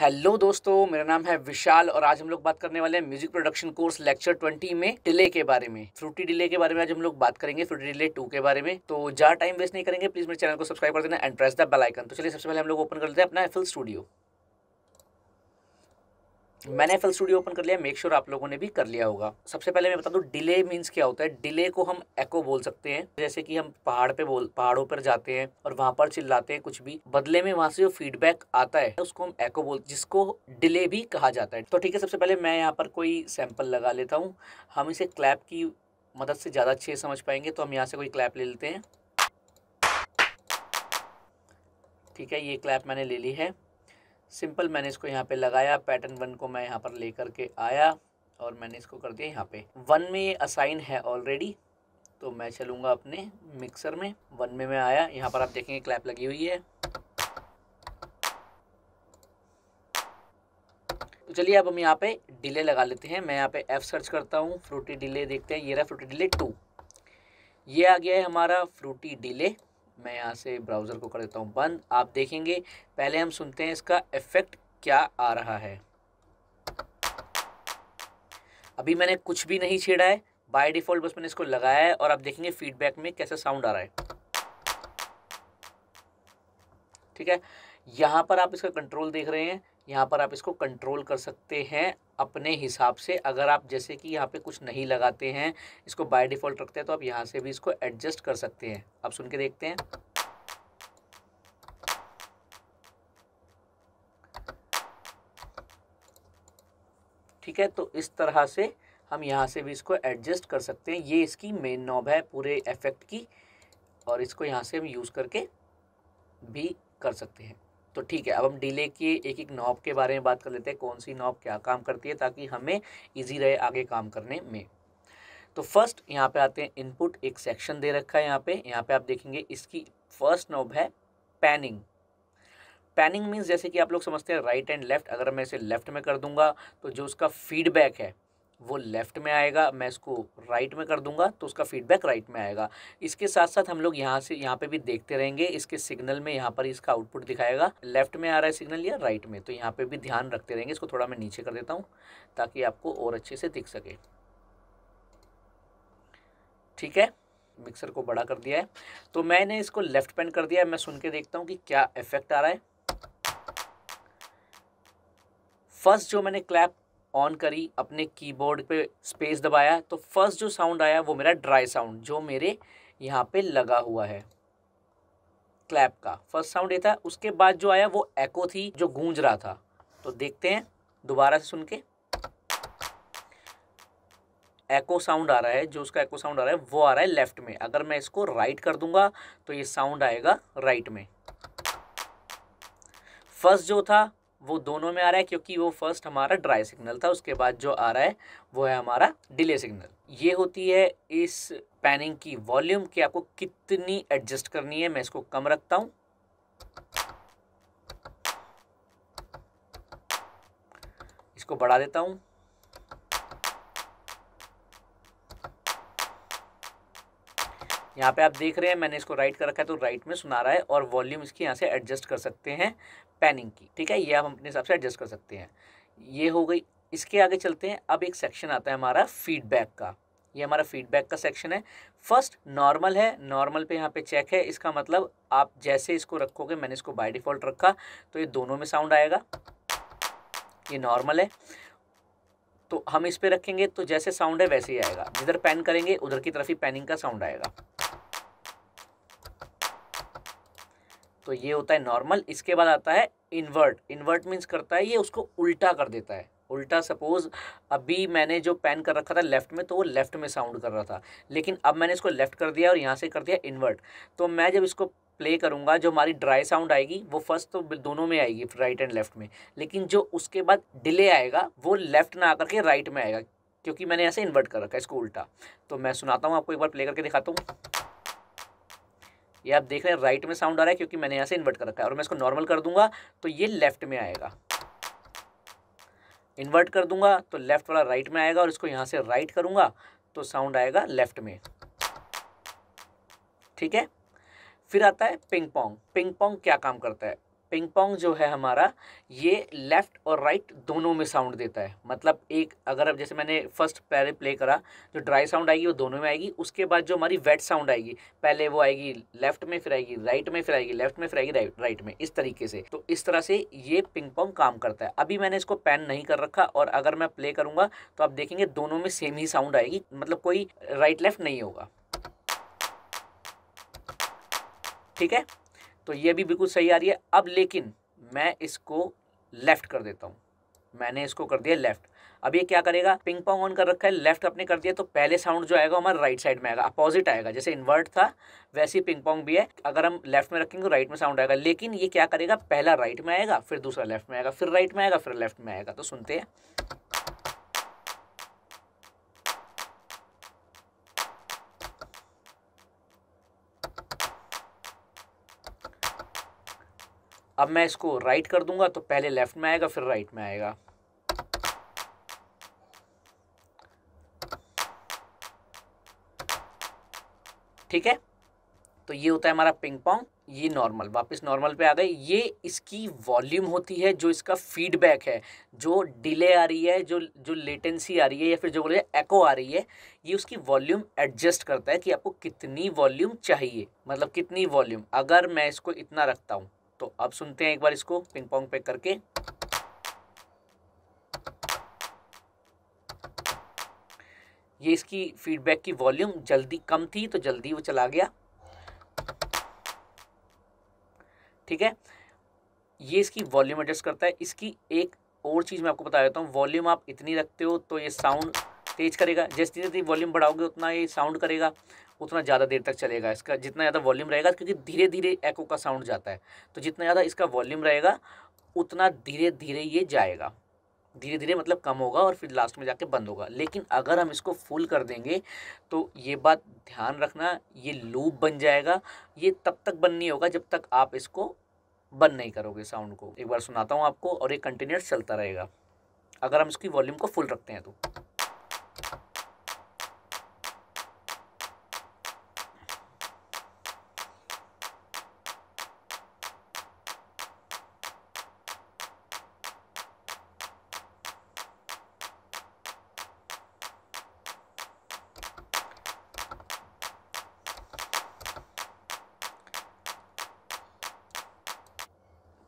hello दोस्तों मेरा नाम है विशाल और आज हम लोग बात करने वाले हैं म्यूजिक प्रोडक्शन कोर्स लेक्चर 20 में डिले के बारे में फ्रूटी डिले के बारे में आज हम लोग बात करेंगे फ्रूटी डिले 2 के बारे में तो ज़्यादा टाइम वेस्ट नहीं करेंगे प्लीज़ मेरे चैनल को सब्सक्राइब कर देना and press the bell icon तो चलिए सबसे पहले हम लोग ओपन कर लेते हैं अपना एफिल स्टूडियो मैंने एफ स्टूडियो ओपन कर लिया मेक श्योर sure आप लोगों ने भी कर लिया होगा सबसे पहले मैं बता दूँ डिले मीन्स क्या होता है डिले को हम एको बोल सकते हैं जैसे कि हम पहाड़ पे बोल पहाड़ों पर जाते हैं और वहाँ पर चिल्लाते हैं कुछ भी बदले में वहाँ से जो फीडबैक आता है उसको हम एको बोल जिसको डिले भी कहा जाता है तो ठीक है सबसे पहले मैं यहाँ पर कोई सैंपल लगा लेता हूँ हम इसे क्लैप की मदद से ज़्यादा अच्छे समझ पाएंगे तो हम यहाँ से कोई क्लैप ले लेते हैं ठीक है ये क्लैप मैंने ले ली है सिंपल मैंने इसको यहाँ पे लगाया पैटर्न वन को मैं यहाँ पर लेकर के आया और मैंने इसको कर दिया यहाँ पे वन में ये असाइन है ऑलरेडी तो मैं चलूँगा अपने मिक्सर में वन में मैं आया यहाँ पर आप देखेंगे क्लैप लगी हुई है तो चलिए अब हम यहाँ पे डिले लगा लेते हैं मैं यहाँ पे एफ़ सर्च करता हूँ फ्रूटी डिले देखते हैं ये रहा फ्रूटी डिले टू ये आ गया है हमारा फ्रूटी डिले मैं यहाँ से ब्राउज़र को कर देता हूँ बंद आप देखेंगे पहले हम सुनते हैं इसका इफ़ेक्ट क्या आ रहा है अभी मैंने कुछ भी नहीं छेड़ा है बाय डिफ़ॉल्ट बस मैंने इसको लगाया है और आप देखेंगे फीडबैक में कैसा साउंड आ रहा है ठीक है यहाँ पर आप इसका कंट्रोल देख रहे हैं यहाँ पर आप इसको कंट्रोल कर सकते हैं अपने हिसाब से अगर आप जैसे कि यहाँ पे कुछ नहीं लगाते हैं इसको बाय डिफ़ॉल्ट रखते हैं तो आप यहाँ से भी इसको एडजस्ट कर सकते हैं आप सुन के देखते हैं ठीक है तो इस तरह से हम यहाँ से भी इसको एडजस्ट कर सकते हैं ये इसकी मेन नॉब है पूरे इफेक्ट की और इसको यहाँ से हम यूज़ करके भी कर सकते हैं तो ठीक है अब हम डिले के एक एक नॉब के बारे में बात कर लेते हैं कौन सी नॉब क्या काम करती है ताकि हमें ईजी रहे आगे काम करने में तो फर्स्ट यहाँ पे आते हैं इनपुट एक सेक्शन दे रखा है यहाँ पे यहाँ पे आप देखेंगे इसकी फर्स्ट नॉब है पैनिंग पैनिंग मीन्स जैसे कि आप लोग समझते हैं राइट एंड लेफ़्ट अगर मैं इसे लेफ़्ट में कर दूंगा तो जो उसका फीडबैक है वो लेफ़्ट में आएगा मैं इसको राइट में कर दूंगा तो उसका फीडबैक राइट में आएगा इसके साथ साथ हम लोग यहाँ से यहाँ पे भी देखते रहेंगे इसके सिग्नल में यहाँ पर इसका आउटपुट दिखाएगा लेफ़्ट में आ रहा है सिग्नल या राइट में तो यहाँ पे भी ध्यान रखते रहेंगे इसको थोड़ा मैं नीचे कर देता हूँ ताकि आपको और अच्छे से दिख सके ठीक है मिक्सर को बड़ा कर दिया है तो मैंने इसको लेफ़्ट पेन कर दिया है मैं सुन के देखता हूँ कि क्या इफेक्ट आ रहा है फर्स्ट जो मैंने क्लैप ऑन करी अपने कीबोर्ड पे स्पेस दबाया तो फर्स्ट जो साउंड आया वो मेरा ड्राई साउंड जो मेरे यहाँ पे लगा हुआ है क्लैप का फर्स्ट साउंड ये था उसके बाद जो आया वो एको थी जो गूंज रहा था तो देखते हैं दोबारा से सुन के एको साउंड आ रहा है जो उसका एको साउंड आ रहा है वो आ रहा है लेफ्ट में अगर मैं इसको राइट कर दूंगा तो ये साउंड आएगा राइट में फर्स्ट जो था वो दोनों में आ रहा है क्योंकि वो फर्स्ट हमारा ड्राई सिग्नल था उसके बाद जो आ रहा है वो है हमारा डिले सिग्नल ये होती है इस पैनिंग की वॉल्यूम की आपको कितनी एडजस्ट करनी है मैं इसको कम रखता हूँ इसको बढ़ा देता हूँ यहाँ पे आप देख रहे हैं मैंने इसको राइट कर रखा है तो राइट में सुना रहा है और वॉल्यूम इसकी यहाँ से एडजस्ट कर सकते हैं पैनिंग की ठीक है ये आप अपने हिसाब से एडजस्ट कर सकते हैं ये हो गई इसके आगे चलते हैं अब एक सेक्शन आता है हमारा फीडबैक का ये हमारा फीडबैक का सेक्शन है फर्स्ट नॉर्मल है नॉर्मल पे यहाँ पे चेक है इसका मतलब आप जैसे इसको रखोगे मैंने इसको बाय डिफ़ॉल्ट रखा तो ये दोनों में साउंड आएगा ये नॉर्मल है तो हम इस पर रखेंगे तो जैसे साउंड है वैसे ही आएगा जिधर पैन करेंगे उधर की तरफ ही पैनिंग का साउंड आएगा तो ये होता है नॉर्मल इसके बाद आता है इन्वर्ट इन्वर्ट मीन्स करता है ये उसको उल्टा कर देता है उल्टा सपोज अभी मैंने जो पेन कर रखा था लेफ्ट में तो वो लेफ्ट में साउंड कर रहा था लेकिन अब मैंने इसको लेफ्ट कर दिया और यहाँ से कर दिया इन्वर्ट तो मैं जब इसको प्ले करूँगा जो हमारी ड्राई साउंड आएगी वो फर्स्ट तो दोनों में आएगी राइट एंड लेफ्ट में लेकिन जो उसके बाद डिले आएगा वो लेफ्ट ना आकर के राइट में आएगा क्योंकि मैंने ऐसे इन्वर्ट कर रखा है इसको उल्टा तो मैं सुनाता हूँ आपको एक बार प्ले करके दिखाता हूँ ये आप देख रहे हैं राइट में साउंड आ रहा है क्योंकि मैंने यहाँ से इन्वर्ट कर रखा है और मैं इसको नॉर्मल कर दूंगा तो ये लेफ्ट में आएगा इन्वर्ट कर दूंगा तो लेफ्ट वाला राइट में आएगा और इसको यहाँ से राइट करूंगा तो साउंड आएगा लेफ्ट में ठीक है फिर आता है पिंग पोंग पिंग पोंग क्या काम करता है पिंग पोंग जो है हमारा ये लेफ़्ट और राइट right दोनों में साउंड देता है मतलब एक अगर अब जैसे मैंने फर्स्ट पहले प्ले करा जो ड्राई साउंड आएगी वो दोनों में आएगी उसके बाद जो हमारी वेट साउंड आएगी पहले वो आएगी लेफ़्ट में फिर आएगी राइट में फिर आएगी लेफ़्ट में फिर आएगी राइट राइट में इस तरीके से तो इस तरह से ये पिंग पोंग काम करता है अभी मैंने इसको पैन नहीं कर रखा और अगर मैं प्ले करूँगा तो आप देखेंगे दोनों में सेम ही साउंड आएगी मतलब कोई राइट लेफ़्ट नहीं होगा ठीक है तो ये भी बिल्कुल सही आ रही है अब लेकिन मैं इसको लेफ़्ट कर देता हूँ मैंने इसको कर दिया लेफ़्ट अब ये क्या करेगा पिंग पॉन्ग ऑन कर रखा है लेफ्ट अपने कर दिया तो पहले साउंड जो आएगा हमारा राइट साइड में आएगा अपोजिट आएगा जैसे इन्वर्ट था वैसे ही पिंग पॉन्ग भी है अगर हम लेफ्ट में रखेंगे तो राइट में साउंड आएगा लेकिन ये क्या करेगा पहला राइट में आएगा फिर दूसरा लेफ्ट में आएगा फिर राइट में आएगा फिर लेफ्ट में आएगा तो सुनते हैं अब मैं इसको राइट कर दूंगा तो पहले लेफ्ट में आएगा फिर राइट में आएगा ठीक है तो ये होता है हमारा पिंग पोंग ये नॉर्मल वापस नॉर्मल पे आ गए ये इसकी वॉल्यूम होती है जो इसका फीडबैक है जो डिले आ रही है जो जो लेटेंसी आ रही है या फिर जो बोले एको आ रही है ये उसकी वॉल्यूम एडजस्ट करता है कि आपको कितनी वॉल्यूम चाहिए मतलब कितनी वॉल्यूम अगर मैं इसको इतना रखता हूँ तो अब सुनते हैं एक बार इसको पिंग पोंग पैक करके ये इसकी फीडबैक की वॉल्यूम जल्दी कम थी तो जल्दी वो चला गया ठीक है ये इसकी वॉल्यूम एडजस्ट करता है इसकी एक और चीज़ मैं आपको बता देता हूँ वॉल्यूम आप इतनी रखते हो तो ये साउंड तेज करेगा जैसे जैसे वॉल्यूम बढ़ाओगे उतना ये साउंड करेगा उतना ज़्यादा देर तक चलेगा इसका जितना ज़्यादा वॉल्यूम रहेगा क्योंकि धीरे धीरे एको का साउंड जाता है तो जितना ज़्यादा इसका वॉल्यूम रहेगा उतना धीरे धीरे ये जाएगा धीरे धीरे मतलब कम होगा और फिर लास्ट में जाके बंद होगा लेकिन अगर हम इसको फुल कर देंगे तो ये बात ध्यान रखना ये लूप बन जाएगा ये तब तक बंद नहीं होगा जब तक आप इसको बंद नहीं करोगे साउंड को एक बार सुनाता हूँ आपको और ये कंटिन्यूस चलता रहेगा अगर हम इसकी वॉल्यूम को फुल रखते हैं तो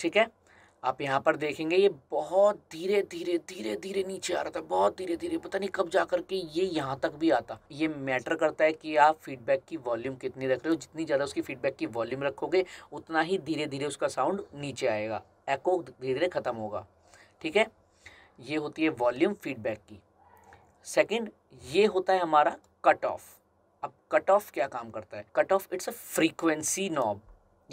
ठीक है आप यहाँ पर देखेंगे ये बहुत धीरे धीरे धीरे धीरे नीचे आ रहा था बहुत धीरे धीरे पता नहीं कब जा करके ये यहाँ तक भी आता ये मैटर करता है कि आप फीडबैक की वॉल्यूम कितनी रख रहे हो जितनी ज़्यादा उसकी फीडबैक की वॉल्यूम रखोगे उतना ही धीरे धीरे उसका साउंड नीचे आएगा एको धीरे धीरे ख़त्म होगा ठीक है ये होती है वॉल्यूम फीडबैक की सेकेंड ये होता है हमारा कट ऑफ अब कट ऑफ क्या काम करता है cut off it's a frequency knob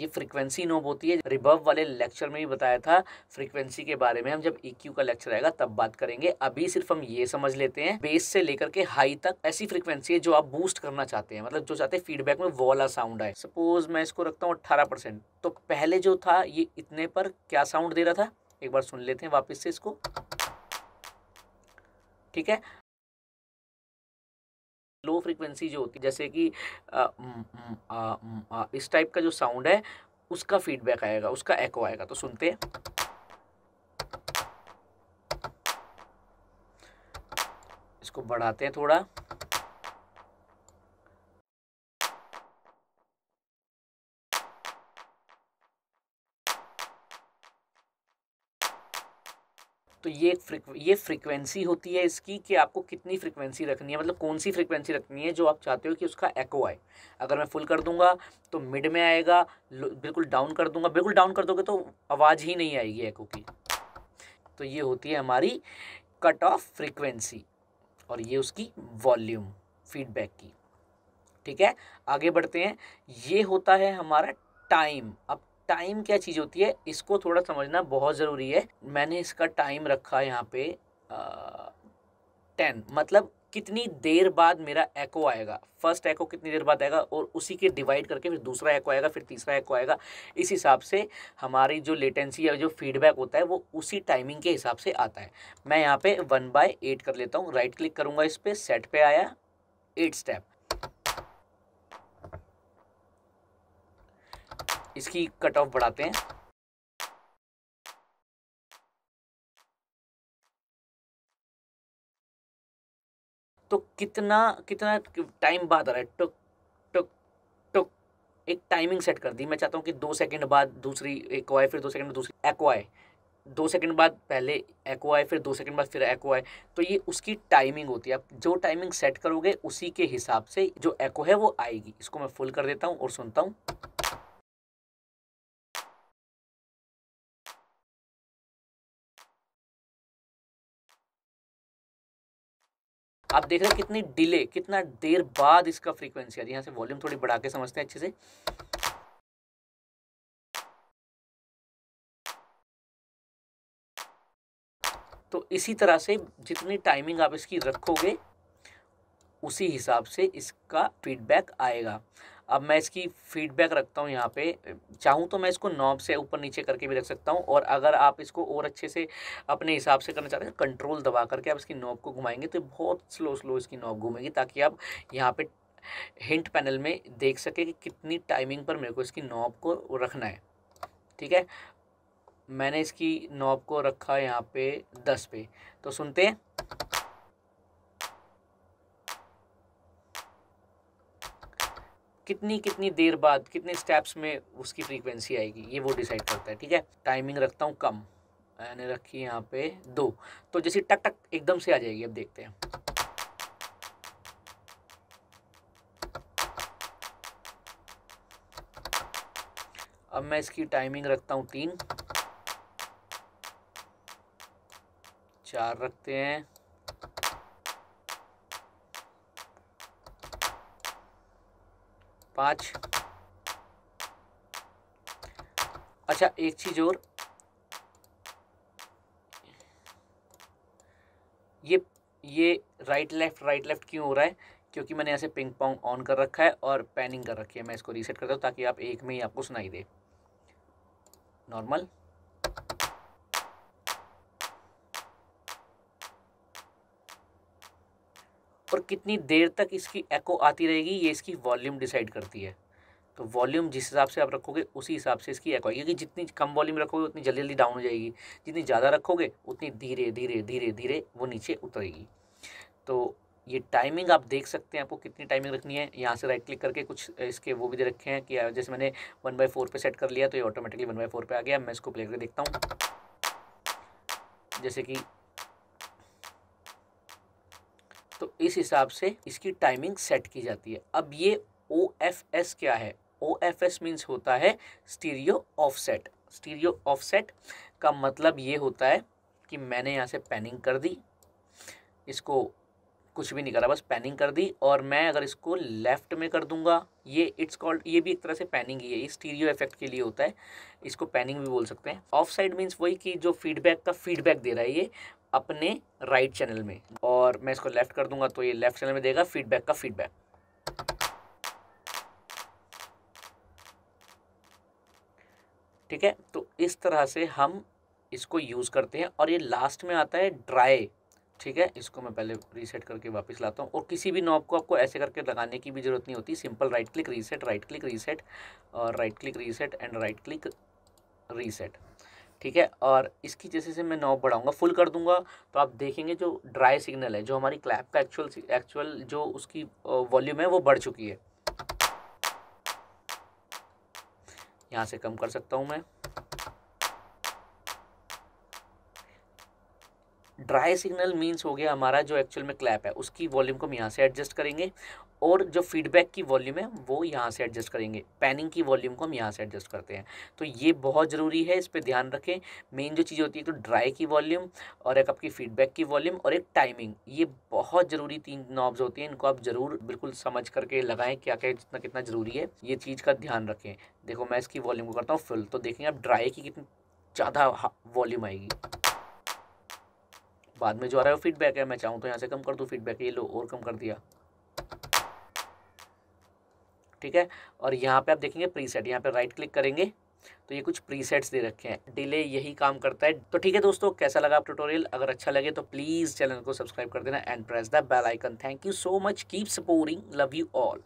ये फ्रीक्वेंसी नोब होती है रिबव वाले लेक्चर में भी बताया था फ्रीक्वेंसी के बारे में हम जब इक्यू e का लेक्चर आएगा तब बात करेंगे अभी सिर्फ हम ये समझ लेते हैं बेस से लेकर के हाई तक ऐसी फ्रीक्वेंसी है जो आप बूस्ट करना चाहते हैं मतलब जो चाहते हैं फीडबैक में वो वाला साउंड आए सपोज मैं इसको रखता हूँ अट्ठारह तो पहले जो था ये इतने पर क्या साउंड दे रहा था एक बार सुन लेते हैं वापस से इसको ठीक है लो फ्रिक्वेंसी जो होती है जैसे कि आ, आ, आ, इस टाइप का जो साउंड है उसका फीडबैक आएगा उसका एको आएगा तो सुनते हैं इसको बढ़ाते हैं थोड़ा तो ये फ्रिक ये फ्रिक्वेंसी होती है इसकी कि आपको कितनी फ्रिक्वेंसी रखनी है मतलब कौन सी फ्रिक्वेंसी रखनी है जो आप चाहते हो कि उसका एको आए अगर मैं फुल कर दूंगा तो मिड में आएगा बिल्कुल डाउन कर दूंगा बिल्कुल डाउन कर दोगे तो आवाज़ ही नहीं आएगी एको की तो ये होती है हमारी कट ऑफ फ्रिक्वेंसी और ये उसकी वॉल्यूम फीडबैक की ठीक है आगे बढ़ते हैं ये होता है हमारा टाइम अब टाइम क्या चीज़ होती है इसको थोड़ा समझना बहुत ज़रूरी है मैंने इसका टाइम रखा यहाँ पे टेन मतलब कितनी देर बाद मेरा एको आएगा फर्स्ट एको कितनी देर बाद आएगा और उसी के डिवाइड करके फिर दूसरा एको आएगा फिर तीसरा एको आएगा इस हिसाब से हमारी जो लेटेंसी या जो फीडबैक होता है वो उसी टाइमिंग के हिसाब से आता है मैं यहाँ पे वन बाय एट कर लेता हूँ राइट क्लिक करूँगा इस पर सेट पे आया एट स्टेप इसकी कट ऑफ बढ़ाते हैं तो कितना कितना टाइम बाद आ रहा है टुक टुक टुक एक टाइमिंग सेट कर दी मैं चाहता हूँ कि दो सेकंड बाद दूसरी एक आए फिर दो सेकंड दूसरी एक आए दो सेकंड बाद पहले एक आए फिर दो सेकंड बाद फिर एक आए तो ये उसकी टाइमिंग होती है आप जो टाइमिंग सेट करोगे उसी के हिसाब से जो एक है वो आएगी इसको मैं फुल कर देता हूँ और सुनता हूँ आप देख रहे हैं कितनी डिले कितना देर बाद इसका फ्रीक्वेंसी आ रही है यहाँ से वॉल्यूम थोड़ी बढ़ा के समझते हैं अच्छे से तो इसी तरह से जितनी टाइमिंग आप इसकी रखोगे उसी हिसाब से इसका फीडबैक आएगा अब मैं इसकी फीडबैक रखता हूँ यहाँ पे चाहूँ तो मैं इसको नॉब से ऊपर नीचे करके भी रख सकता हूँ और अगर आप इसको और अच्छे से अपने हिसाब से करना चाहते हैं कंट्रोल दबा करके आप इसकी नॉब को घुमाएंगे तो बहुत स्लो स्लो इसकी नॉब घूमेगी ताकि आप यहाँ पे हिंट पैनल में देख सकें कि कितनी टाइमिंग पर मेरे को इसकी नॉब को रखना है ठीक है मैंने इसकी नॉब को रखा यहाँ पे दस पे तो सुनते हैं कितनी कितनी देर बाद कितने स्टेप्स में उसकी फ्रीक्वेंसी आएगी ये वो डिसाइड करता है ठीक है टाइमिंग रखता हूँ कम मैंने रखी यहाँ पे दो तो जैसे टक टक एकदम से आ जाएगी अब देखते हैं अब मैं इसकी टाइमिंग रखता हूँ तीन चार रखते हैं पाँच अच्छा एक चीज़ और ये ये राइट लेफ्ट राइट लेफ्ट क्यों हो रहा है क्योंकि मैंने ऐसे पिंग पोंग ऑन कर रखा है और पैनिंग कर रखी है मैं इसको रीसेट करता हूँ ताकि आप एक में ही आपको सुनाई दे नॉर्मल और कितनी देर तक इसकी एको आती रहेगी ये इसकी वॉल्यूम डिसाइड करती है तो वॉल्यूम जिस हिसाब से आप रखोगे उसी हिसाब से इसकी एको आएगी क्योंकि जितनी कम वॉल्यूम रखोगे उतनी जल्दी जल्दी डाउन हो जाएगी जितनी ज़्यादा रखोगे उतनी धीरे धीरे धीरे धीरे वो नीचे उतरेगी तो ये टाइमिंग आप देख सकते हैं आपको कितनी टाइमिंग रखनी है यहाँ से राइट क्लिक करके कुछ इसके वो भी दे रखे हैं कि जैसे मैंने वन बाई फोर पर सेट कर लिया तो ये ऑटोमेटिकली वन बाई फोर पर आ गया मैं इसको प्ले करके देखता हूँ जैसे कि तो इस हिसाब से इसकी टाइमिंग सेट की जाती है अब ये ओ एफ एस क्या है ओ एफ एस मीन्स होता है स्टीरियो ऑफसेट स्टीरियो ऑफसेट का मतलब ये होता है कि मैंने यहाँ से पैनिंग कर दी इसको कुछ भी नहीं करा बस पैनिंग कर दी और मैं अगर इसको लेफ़्ट में कर दूंगा ये इट्स कॉल्ड ये भी एक तरह से पैनिंग ही है ये स्टीरियो इफेक्ट के लिए होता है इसको पैनिंग भी बोल सकते हैं ऑफ साइड मीन्स वही कि जो फीडबैक का फीडबैक दे रहा है ये अपने राइट चैनल में और मैं इसको लेफ़्ट कर दूंगा तो ये लेफ़्ट चैनल में देगा फीडबैक का फीडबैक ठीक है तो इस तरह से हम इसको यूज़ करते हैं और ये लास्ट में आता है ड्राई ठीक है इसको मैं पहले रीसेट करके वापस लाता हूँ और किसी भी नॉब को आपको ऐसे करके लगाने की भी ज़रूरत नहीं होती simple right click reset right click reset और right click reset and right click reset ठीक है और इसकी जैसे से मैं नॉब बढ़ाऊँगा फुल कर दूंगा तो आप देखेंगे जो ड्राई सिग्नल है जो हमारी क्लैप का एक्चुअल एक्चुअल जो उसकी वॉल्यूम है वो बढ़ चुकी है यहाँ से कम कर सकता हूँ मैं ड्राई सिग्नल मीन्स हो गया हमारा जो एक्चुअल में क्लैप है उसकी वॉल्यूम को हम यहाँ से एडजस्ट करेंगे और जो फीडबैक की वॉल्यूम है वो यहाँ से एडजस्ट करेंगे पैनिंग की वॉल्यूम को हम यहाँ से एडजस्ट करते हैं तो ये बहुत ज़रूरी है इस पर ध्यान रखें मेन जो चीज़ होती है तो ड्राई की वॉल्यूम और एक आपकी फीडबैक की वॉल्यूम और एक टाइमिंग ये बहुत ज़रूरी तीन नॉब्स होती हैं इनको आप ज़रूर बिल्कुल समझ करके लगाएं क्या क्या जितना कितना ज़रूरी है ये चीज़ का ध्यान रखें देखो मैं इसकी वॉल्यूम को करता हूँ फुल तो देखेंगे आप ड्राई की कितनी ज़्यादा वॉल्यूम आएगी बाद में जो आ रहा है वो फीडबैक है मैं चाहूँ तो यहाँ से कम कर दूँ फीडबैक ये लो और कम कर दिया ठीक है और यहाँ पे आप देखेंगे प्रीसेट यहाँ पे राइट क्लिक करेंगे तो ये कुछ प्रीसेट्स दे रखे हैं डिले यही काम करता है तो ठीक है दोस्तों कैसा लगा आप ट्यूटोरियल अगर अच्छा लगे तो प्लीज़ चैनल को सब्सक्राइब कर देना and press the bell icon thank you so much keep supporting love you all